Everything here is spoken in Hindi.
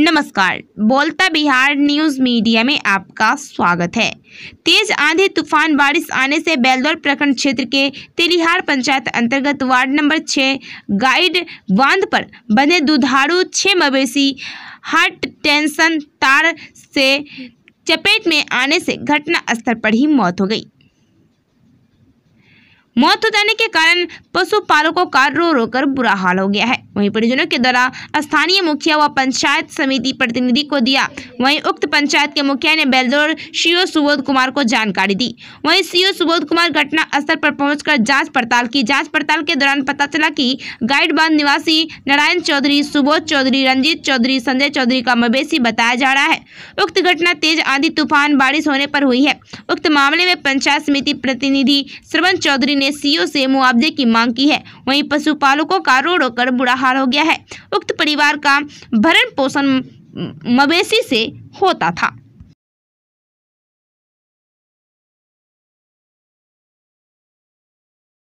नमस्कार बोलता बिहार न्यूज मीडिया में आपका स्वागत है तेज आंधी तूफान बारिश आने से बेलदौर प्रखंड क्षेत्र के तेलिहार पंचायत अंतर्गत वार्ड नंबर छः गाइड बांध पर बने दुधारू छः मवेशी हार्ट टेंशन तार से चपेट में आने से घटना स्थल पर ही मौत हो गई मौत हो जाने के कारण पशुपालकों का रो रो कर बुरा हाल हो गया है वहीं परिजनों के द्वारा स्थानीय मुखिया व पंचायत समिति प्रतिनिधि को दिया वहीं उक्त पंचायत के मुखिया ने बेलदौर सीओ सुबोध कुमार को जानकारी दी वहीं सीओ सुबोध कुमार घटना स्थल पर पहुंचकर जांच पड़ताल की जांच पड़ताल के दौरान पता चला कि गाइड बांध निवासी नारायण चौधरी सुबोध चौधरी रंजीत चौधरी संजय चौधरी का मवेशी बताया जा रहा है उक्त घटना तेज आंधी तूफान बारिश होने पर हुई है उक्त मामले में पंचायत समिति प्रतिनिधि श्रवण चौधरी ने सीओ से मुआवजे की मांग की है वहीं पशुपालकों का रोड कर बुरा फरार हो गया है उक्त परिवार का भरण पोषण मवेशी से होता था